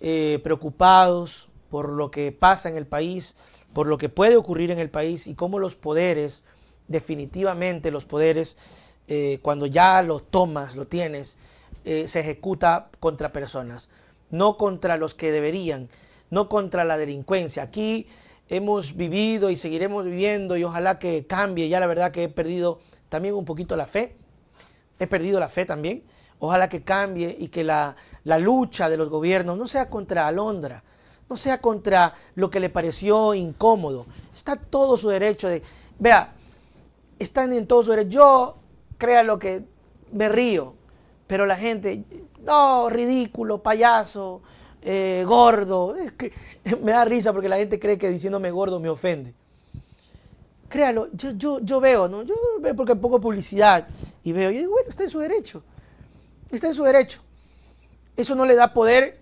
Eh, preocupados por lo que pasa en el país, por lo que puede ocurrir en el país y cómo los poderes, definitivamente los poderes, eh, cuando ya lo tomas, lo tienes, eh, se ejecuta contra personas, no contra los que deberían, no contra la delincuencia. Aquí hemos vivido y seguiremos viviendo y ojalá que cambie. Ya la verdad que he perdido también un poquito la fe, he perdido la fe también. Ojalá que cambie y que la, lucha de los gobiernos no sea contra Alondra, no sea contra lo que le pareció incómodo. Está todo su derecho de... Vea, están en todo su derecho. Yo, crea lo que me río, pero la gente, no, ridículo, payaso, eh, gordo. Es que me da risa porque la gente cree que diciéndome gordo me ofende. Créalo, yo, yo, yo veo, ¿no? Yo veo porque pongo publicidad y veo, y bueno, está en su derecho. Está en su derecho. Eso no le da poder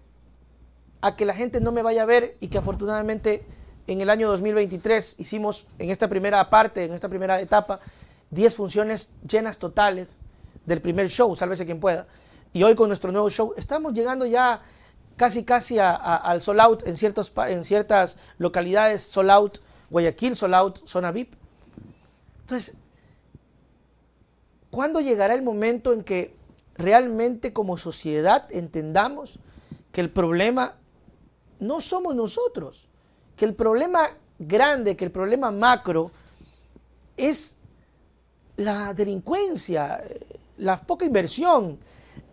a que la gente no me vaya a ver y que afortunadamente en el año 2023 hicimos en esta primera parte, en esta primera etapa, 10 funciones llenas totales del primer show, sálvese quien pueda. Y hoy con nuestro nuevo show estamos llegando ya casi casi al solout out en, ciertas localidades, solout, out, Guayaquil, solout, out, zona VIP. Entonces, ¿cuándo llegará el momento en que realmente como sociedad entendamos que el problema no somos nosotros, que el problema grande, que el problema macro es la delincuencia, eh, la poca inversión,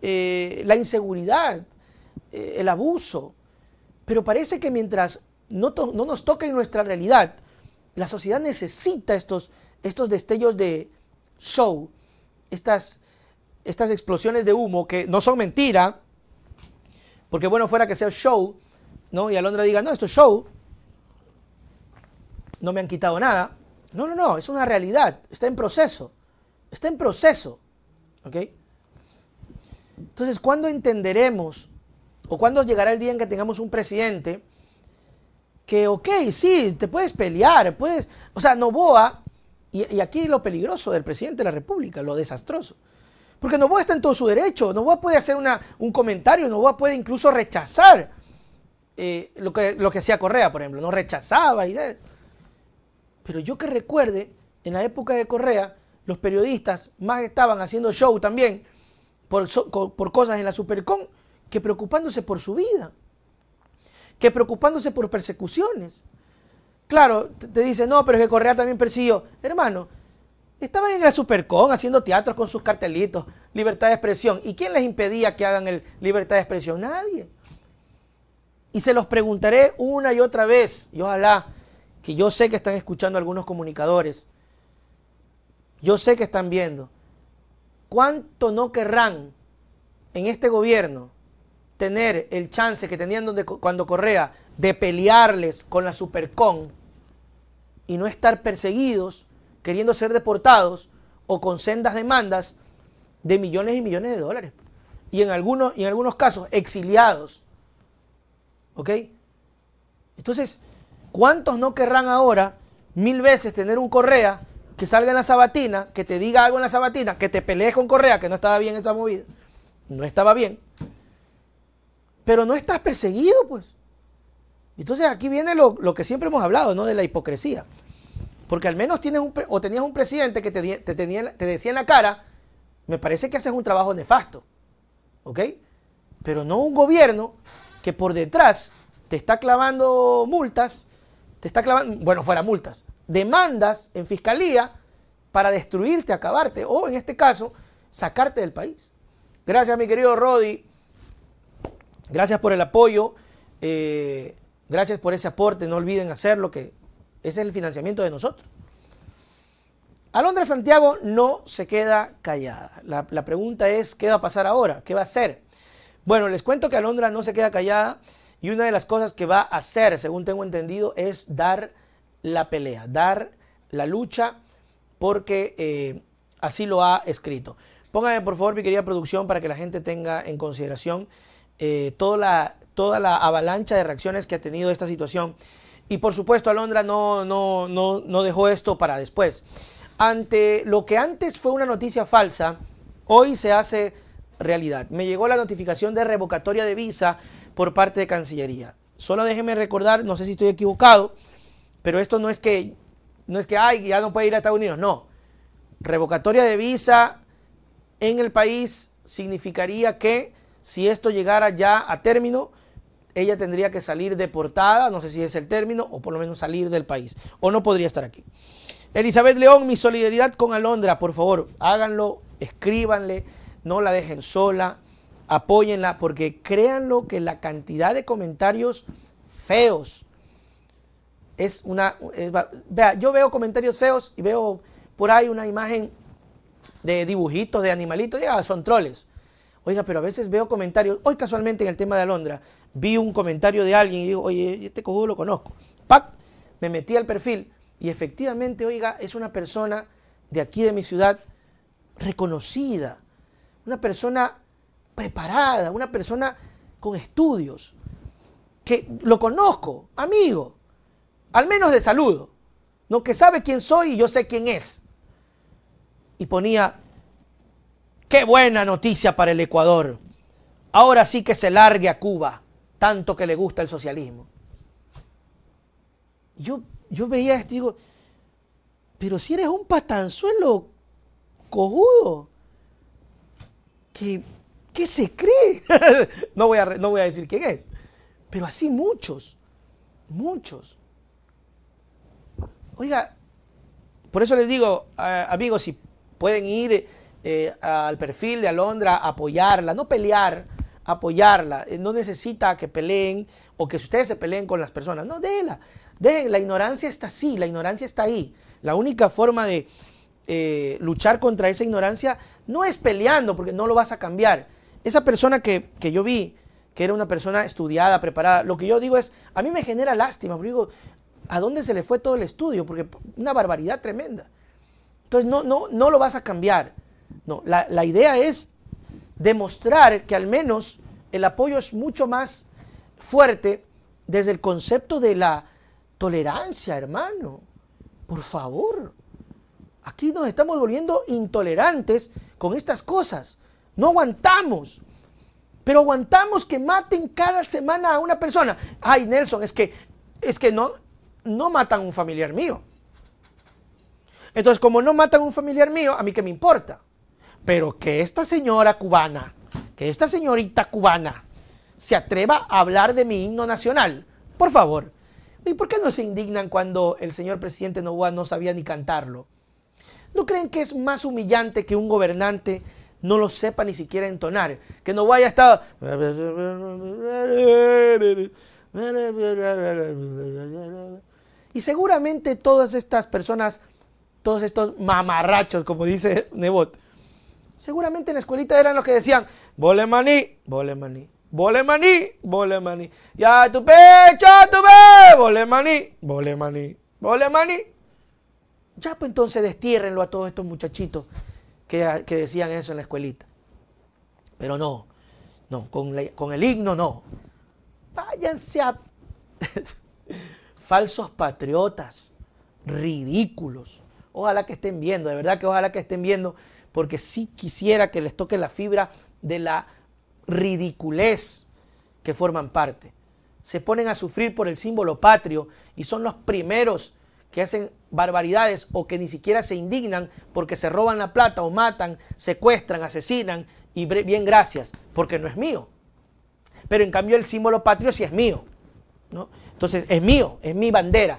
eh, la inseguridad, eh, el abuso. Pero parece que mientras no, nos toca en nuestra realidad, la sociedad necesita estos, estos destellos de show, estas estas explosiones de humo que no son mentira, porque bueno fuera que sea show, ¿no? Y Alondra diga, no, esto es show, no me han quitado nada. No, no, no, es una realidad, está en proceso, está en proceso, ¿ok? Entonces, ¿cuándo entenderemos o cuándo llegará el día en que tengamos un presidente que, ok, sí, te puedes pelear, puedes, o sea, Novoa, y, y aquí lo peligroso del presidente de la República, lo desastroso, porque Novoa está en todo su derecho. Novoa puede hacer un comentario, Novoa puede incluso rechazar eh, lo, que, lo que hacía Correa, por ejemplo. No rechazaba. Y, pero yo que recuerde, en la época de Correa, los periodistas más estaban haciendo show también por, cosas en la supercom que preocupándose por su vida, que preocupándose por persecuciones. Claro, te dice, no, pero es que Correa también persiguió. Hermano, Estaban en la Supercon haciendo teatros con sus cartelitos, libertad de expresión. ¿Y quién les impedía que hagan el libertad de expresión? Nadie. Y se los preguntaré una y otra vez, y ojalá que yo sé que están escuchando algunos comunicadores, yo sé que están viendo, ¿cuánto no querrán en este gobierno tener el chance que tenían cuando Correa de pelearles con la Supercon y no estar perseguidos? queriendo ser deportados o con sendas demandas de millones y millones de dólares. Y en algunos, en algunos casos, exiliados. ¿Ok? Entonces, ¿cuántos no querrán ahora mil veces tener un Correa que salga en la sabatina, que te diga algo en la sabatina, que te pelees con Correa, que no estaba bien esa movida? No estaba bien. Pero no estás perseguido, pues. Entonces aquí viene lo, lo que siempre hemos hablado, ¿no? De la hipocresía. Porque al menos tienes un, o tenías un presidente que te, decía en la cara, me parece que haces un trabajo nefasto, ¿ok? Pero no un gobierno que por detrás te está clavando multas, te está clavando, bueno, fuera multas, demandas en fiscalía para destruirte, acabarte, o en este caso, sacarte del país. Gracias, mi querido Rodi. Gracias por el apoyo. Eh, gracias por ese aporte. No olviden hacerlo, que ese es el financiamiento de nosotros. Alondra Santiago no se queda callada. La, pregunta es, ¿qué va a pasar ahora? ¿Qué va a hacer? Bueno, les cuento que Alondra no se queda callada y una de las cosas que va a hacer, según tengo entendido, es dar la pelea, dar la lucha, porque eh, así lo ha escrito. Pónganme, por favor, mi querida producción, para que la gente tenga en consideración eh, toda, la, toda la avalancha de reacciones que ha tenido esta situación y por supuesto, Alondra no, no, no, no dejó esto para después. Ante lo que antes fue una noticia falsa, hoy se hace realidad. Me llegó la notificación de revocatoria de visa por parte de Cancillería. Solo déjeme recordar, no sé si estoy equivocado, pero esto no es que, no es que, ay, ya no puede ir a Estados Unidos, no. Revocatoria de visa en el país significaría que si esto llegara ya a término, ella tendría que salir deportada, no sé si es el término, o por lo menos salir del país, o no podría estar aquí. Elizabeth León, mi solidaridad con Alondra, por favor, háganlo, escríbanle, no la dejen sola, apóyenla, porque créanlo que la cantidad de comentarios feos es una... vea, yo veo comentarios feos y veo por ahí una imagen de dibujitos, de animalitos, ya ah, son troles. Oiga, pero a veces veo comentarios. Hoy casualmente en el tema de Alondra vi un comentario de alguien y digo, oye, este cojudo lo conozco. Pac, me metí al perfil y efectivamente, oiga, es una persona de aquí de mi ciudad reconocida, una persona preparada, una persona con estudios, que lo conozco, amigo, al menos de saludo, no que sabe quién soy y yo sé quién es. Y ponía, Qué buena noticia para el Ecuador. Ahora sí que se largue a Cuba, tanto que le gusta el socialismo. Yo, yo veía esto digo, pero si eres un patanzuelo cojudo, ¿Qué se cree. no, voy a, no voy a decir quién es, pero así muchos, muchos. Oiga, por eso les digo, eh, amigos, si pueden ir eh, al perfil de Alondra, apoyarla, no pelear, apoyarla. Eh, no necesita que peleen o que ustedes se peleen con las personas. No, déjela. Dejen, la ignorancia está así, la ignorancia está ahí. La única forma de eh, luchar contra esa ignorancia no es peleando, porque no lo vas a cambiar. Esa persona que, yo vi, que era una persona estudiada, preparada, lo que yo digo es, a mí me genera lástima, porque digo, ¿a dónde se le fue todo el estudio? Porque una barbaridad tremenda. Entonces no, no, no lo vas a cambiar. No, la, idea es demostrar que al menos el apoyo es mucho más fuerte desde el concepto de la tolerancia, hermano. Por favor. Aquí nos estamos volviendo intolerantes con estas cosas. No aguantamos. Pero aguantamos que maten cada semana a una persona. Ay, Nelson, es que es que no no matan a un familiar mío. Entonces, como no matan a un familiar mío, a mí qué me importa? Pero que esta señora cubana, que esta señorita cubana se atreva a hablar de mi himno nacional, por favor. ¿Y por qué no se indignan cuando el señor presidente Novoa no sabía ni cantarlo? ¿No creen que es más humillante que un gobernante no lo sepa ni siquiera entonar? Que Novoa haya estado... Y seguramente todas estas personas, todos estos mamarrachos, como dice Nebot, Seguramente en la escuelita eran los que decían, bolemaní, bolemaní, bolemaní, bolemaní. Ya tu pecho, tu pe, bolemaní, bolemaní, bolemaní. Ya pues entonces destiérrenlo a todos estos muchachitos que, decían eso en la escuelita. Pero no, no, con, con el himno no. Váyanse a... falsos patriotas, ridículos. Ojalá que estén viendo, de verdad que ojalá que estén viendo porque si quisiera que les toque la fibra de la ridiculez que forman parte. Se ponen a sufrir por el símbolo patrio y son los primeros que hacen barbaridades o que ni siquiera se indignan porque se roban la plata o matan, secuestran, asesinan y bien gracias, porque no es mío. Pero en cambio el símbolo patrio sí es mío. ¿no? Entonces es mío, es mi bandera.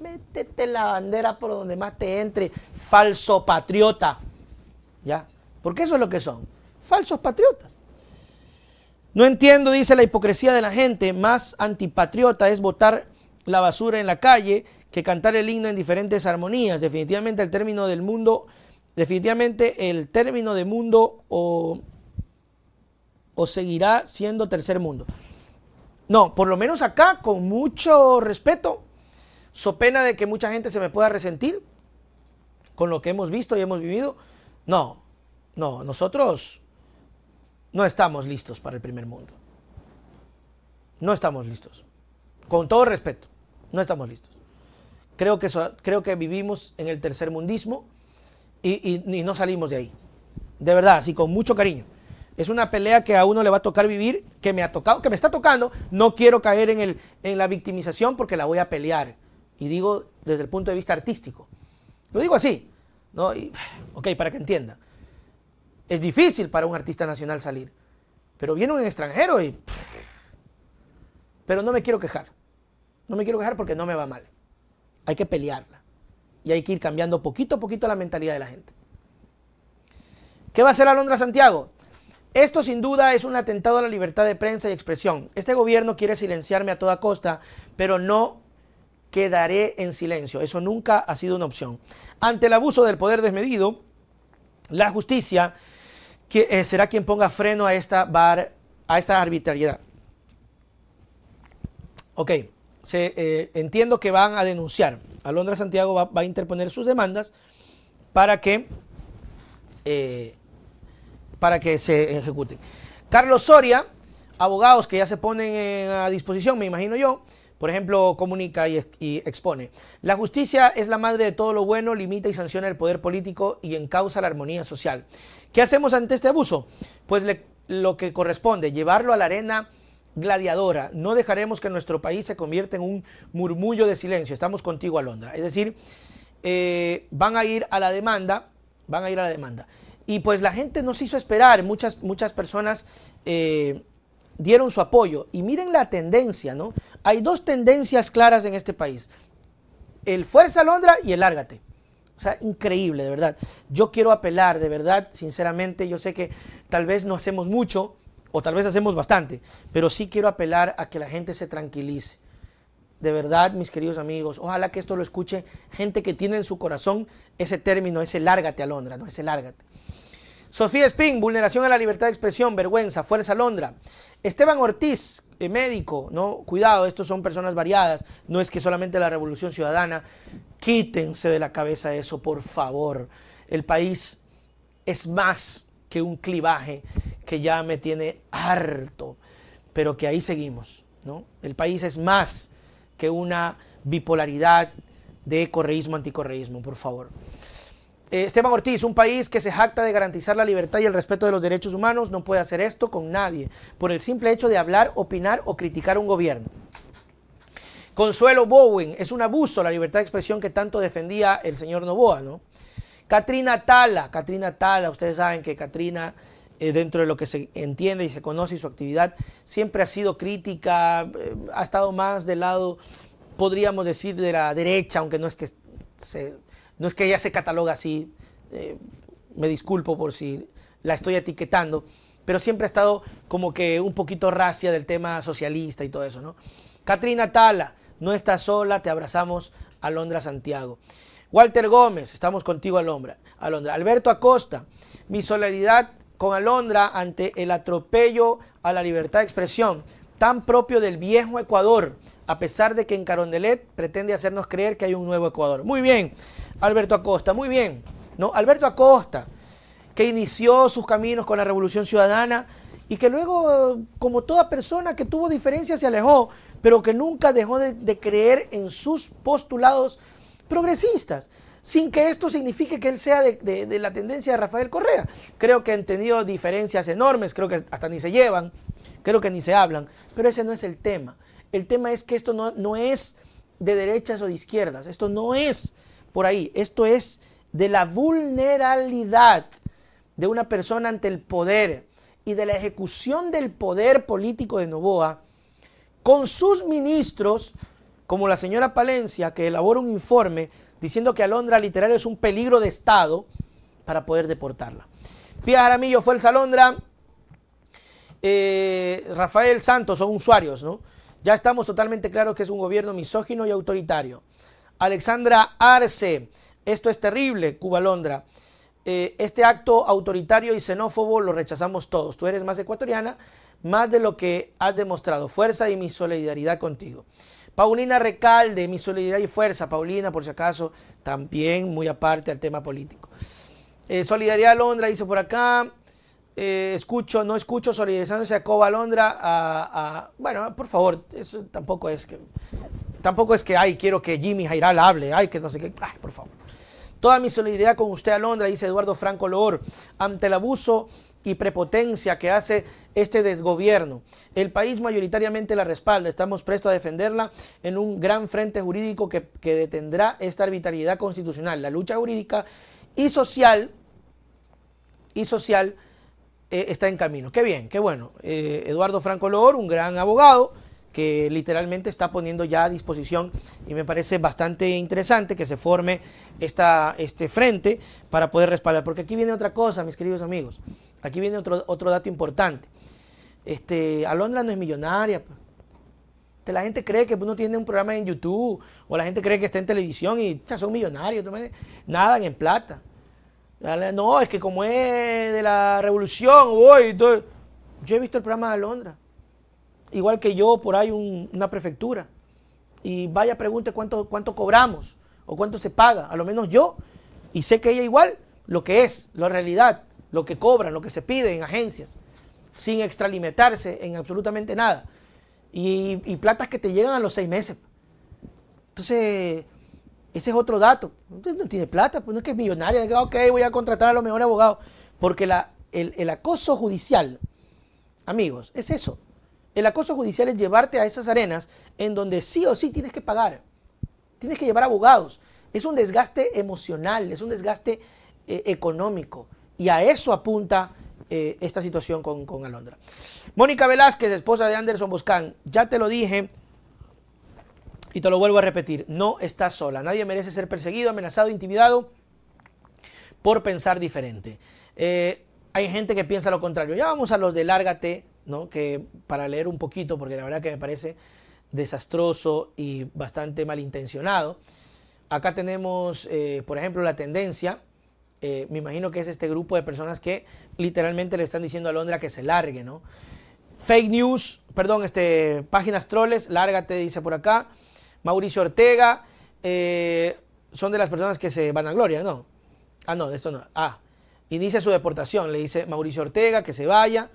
Métete la bandera por donde más te entre, falso patriota. Porque eso es lo que son. Falsos patriotas. No entiendo, dice la hipocresía de la gente, más antipatriota es botar la basura en la calle que cantar el himno en diferentes armonías. Definitivamente el término del mundo, definitivamente el término de mundo o, o seguirá siendo tercer mundo. No, por lo menos acá, con mucho respeto, so pena de que mucha gente se me pueda resentir con lo que hemos visto y hemos vivido, no, no, nosotros no estamos listos para el primer mundo. No estamos listos. Con todo respeto, no estamos listos. Creo que, creo que vivimos en el tercer mundismo y, no salimos de ahí. De verdad, así con mucho cariño. Es una pelea que a uno le va a tocar vivir, que me ha tocado, que me está tocando. No quiero caer en, el, en la victimización porque la voy a pelear. Y digo desde el punto de vista artístico. Lo digo así. ¿no? ok, para que entienda, Es difícil para un artista nacional salir, pero viene un extranjero y... Pero no me quiero quejar. No me quiero quejar porque no me va mal. Hay que pelearla. Y hay que ir cambiando poquito a poquito la mentalidad de la gente. ¿Qué va a hacer Alondra Santiago? Esto sin duda es un atentado a la libertad de prensa y expresión. Este gobierno quiere silenciarme a toda costa, pero no quedaré en silencio. Eso nunca ha sido una opción. Ante el abuso del poder desmedido, la justicia que, eh, será quien ponga freno a esta, a esta arbitrariedad. Ok, Se, eh, entiendo que van a denunciar. Alondra Santiago va, a interponer sus demandas para que, eh, para que se ejecuten. Carlos Soria abogados que ya se ponen a disposición, me imagino yo. Por ejemplo, comunica y, expone. La justicia es la madre de todo lo bueno, limita y sanciona el poder político y encausa la armonía social. ¿Qué hacemos ante este abuso? Pues lo que corresponde, llevarlo a la arena gladiadora. No dejaremos que nuestro país se convierta en un murmullo de silencio. Estamos contigo, Alondra. Es decir, eh, van a ir a la demanda, van a ir a la demanda. Y pues la gente nos hizo esperar. Muchas, muchas personas eh, dieron su apoyo. Y miren la tendencia, ¿no? Hay dos tendencias claras en este país. El fuerza Londra y el lárgate. O sea, increíble, de verdad. Yo quiero apelar, de verdad, sinceramente, yo sé que tal vez no hacemos mucho o tal vez hacemos bastante, pero sí quiero apelar a que la gente se tranquilice. De verdad, mis queridos amigos, ojalá que esto lo escuche gente que tiene en su corazón ese término, ese lárgate, Alondra, no ese lárgate. Sofía Espín, vulneración a la libertad de expresión, vergüenza, fuerza Londra. Esteban Ortiz, eh, médico, ¿no? Cuidado, estos son personas variadas, no es que solamente la revolución ciudadana. Quítense de la cabeza eso, por favor. El país es más que un clivaje que ya me tiene harto, pero que ahí seguimos, ¿no? El país es más que una bipolaridad de correísmo-anticorreísmo, por favor. Eh, Esteban Ortiz, un país que se jacta de garantizar la libertad y el respeto de los derechos humanos no puede hacer esto con nadie, por el simple hecho de hablar, opinar o criticar un gobierno. Consuelo Bowen, es un abuso la libertad de expresión que tanto defendía el señor Novoa, ¿no? Katrina Tala, Katrina Tala, ustedes saben que Katrina, eh, dentro de lo que se entiende y se conoce y su actividad, siempre ha sido crítica, eh, ha estado más del lado, podríamos decir, de la derecha, aunque no es que se no es que ella se cataloga así, eh, me disculpo por si la estoy etiquetando, pero siempre ha estado como que un poquito racia del tema socialista y todo eso, ¿no? Katrina Tala, no estás sola, te abrazamos, Alondra Santiago. Walter Gómez, estamos contigo, Alondra. Alondra. Alberto Acosta, mi solidaridad con Alondra ante el atropello a la libertad de expresión tan propio del viejo Ecuador, a pesar de que en Carondelet pretende hacernos creer que hay un nuevo Ecuador. Muy bien, Alberto Acosta, muy bien, ¿no? Alberto Acosta, que inició sus caminos con la Revolución Ciudadana y que luego, como toda persona que tuvo diferencias, se alejó, pero que nunca dejó de, creer en sus postulados progresistas sin que esto signifique que él sea de, la tendencia de Rafael Correa. Creo que han tenido diferencias enormes, creo que hasta ni se llevan, creo que ni se hablan, pero ese no es el tema. El tema es que esto no es de derechas o de izquierdas, esto no es por ahí. Esto es de la vulnerabilidad de una persona ante el poder y de la ejecución del poder político de Novoa con sus ministros, como la señora Palencia, que elabora un informe diciendo que Alondra literal es un peligro de Estado para poder deportarla. Pía Jaramillo fue el Salondra, eh, Rafael Santos son usuarios, ¿no? Ya estamos totalmente claros que es un gobierno misógino y autoritario. Alexandra Arce, esto es terrible, Cuba Londra. Eh, este acto autoritario y xenófobo lo rechazamos todos. Tú eres más ecuatoriana, más de lo que has demostrado. Fuerza y mi solidaridad contigo. Paulina Recalde, mi solidaridad y fuerza. Paulina, por si acaso, también muy aparte al tema político. Eh, solidaridad Londra dice por acá. Eh, escucho, no escucho solidarizándose a Cuba Londra. bueno, por favor, eso tampoco es que Tampoco es que, ay, quiero que Jimmy Jairal hable, ay, que no sé qué, ay, por favor. Toda mi solidaridad con usted, a Alondra, dice Eduardo Franco Loor, ante el abuso y prepotencia que hace este desgobierno. El país mayoritariamente la respalda. Estamos prestos a defenderla en un gran frente jurídico que, detendrá esta arbitrariedad constitucional. La lucha jurídica y social, y social eh, está en camino. Qué bien, qué bueno. Eh, Eduardo Franco Loor, un gran abogado que literalmente está poniendo ya a disposición y me parece bastante interesante que se forme esta, este frente para poder respaldar. Porque aquí viene otra cosa, mis queridos amigos. Aquí viene otro, otro dato importante. Este, Alondra no es millonaria. Pues. La gente cree que uno tiene un programa en YouTube o la gente cree que está en televisión y son millonarios. Nada en plata. No, es que como es de la revolución, Yo he visto el programa de Alondra igual que yo, por ahí una prefectura. Y vaya, pregunte cuánto, cuánto cobramos o cuánto se paga. A lo menos yo, y sé que ella igual, lo que es, la realidad, lo que cobran, lo que se pide en agencias, sin extralimitarse en absolutamente nada. Y, y platas que te llegan a los seis meses. Entonces, ese es otro dato. no tiene plata, pues no es que es millonaria. Ok, voy a contratar a los mejores abogados. Porque la, el acoso judicial, amigos, es eso. El acoso judicial es llevarte a esas arenas en donde sí o sí tienes que pagar. Tienes que llevar abogados. Es un desgaste emocional, es un desgaste eh, económico. Y a eso apunta eh, esta situación con, Alondra. Mónica Velázquez, esposa de Anderson Boscán, ya te lo dije y te lo vuelvo a repetir, no estás sola. Nadie merece ser perseguido, amenazado, intimidado por pensar diferente. Eh, hay gente que piensa lo contrario. Ya vamos a los de lárgate que para leer un poquito, porque la verdad que me parece desastroso y bastante malintencionado. Acá tenemos, eh, por ejemplo, la tendencia, eh, me imagino que es este grupo de personas que literalmente le están diciendo a Londra que se largue, ¿no? Fake news, perdón, este, páginas troles, lárgate, dice por acá. Mauricio Ortega, eh, son de las personas que se van a gloria, ¿no? Ah, no, esto no. Ah, inicia su deportación, le dice Mauricio Ortega, que se vaya.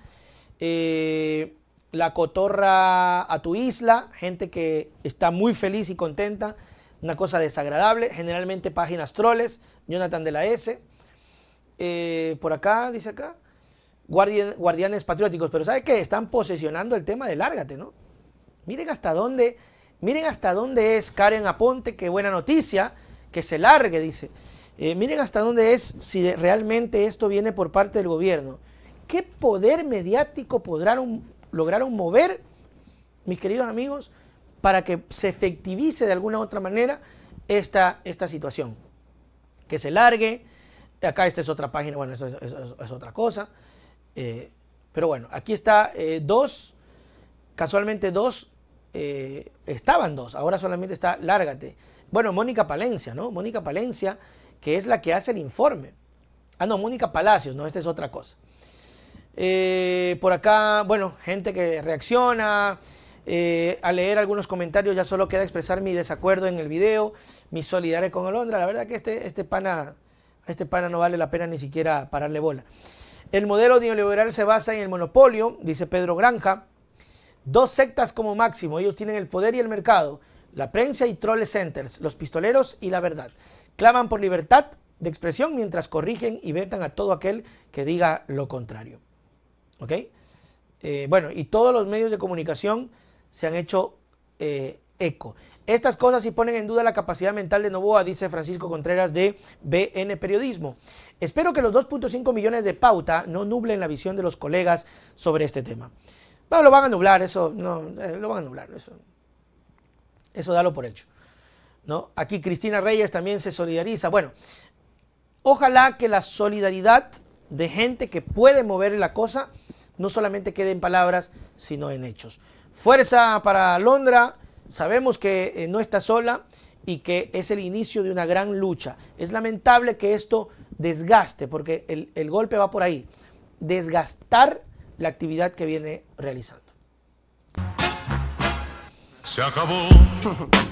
Eh, la cotorra a tu isla, gente que está muy feliz y contenta, una cosa desagradable, generalmente páginas troles, Jonathan de la S. Eh, por acá, dice acá, guardianes patrióticos, pero ¿sabe qué? Están posesionando el tema de lárgate, ¿no? Miren hasta dónde, miren hasta dónde es Karen Aponte, qué buena noticia, que se largue, dice. Eh, miren hasta dónde es si realmente esto viene por parte del gobierno. ¿Qué poder mediático lograron mover, mis queridos amigos, para que se efectivice de alguna u otra manera esta, situación? Que se largue. Acá esta es otra página, bueno, eso es, otra cosa. Eh, pero bueno, aquí está eh, dos, casualmente dos, eh, estaban dos, ahora solamente está Lárgate. Bueno, Mónica Palencia, ¿no? Mónica Palencia, que es la que hace el informe. Ah, no, Mónica Palacios, no, esta es otra cosa. Eh, por acá, bueno, gente que reacciona. Eh, a leer algunos comentarios ya solo queda expresar mi desacuerdo en el video, mi solidaridad con Alondra. La verdad que este, este, pana, este pana no vale la pena ni siquiera pararle bola. El modelo neoliberal se basa en el monopolio, dice Pedro Granja. Dos sectas como máximo, ellos tienen el poder y el mercado, la prensa y troll centers, los pistoleros y la verdad. Claman por libertad de expresión mientras corrigen y vetan a todo aquel que diga lo contrario. ¿Ok? Eh, bueno, y todos los medios de comunicación se han hecho eh, eco. Estas cosas sí ponen en duda la capacidad mental de Novoa, dice Francisco Contreras de BN Periodismo. Espero que los 2.5 millones de pauta no nublen la visión de los colegas sobre este tema. Bueno, lo van a nublar, eso no, eh, lo van a nublar, eso. Eso dalo por hecho. ¿no? Aquí Cristina Reyes también se solidariza. Bueno, ojalá que la solidaridad de gente que puede mover la cosa, no solamente quede en palabras, sino en hechos. Fuerza para Londra, sabemos que eh, no está sola y que es el inicio de una gran lucha. Es lamentable que esto desgaste, porque el, golpe va por ahí, desgastar la actividad que viene realizando. Se acabó.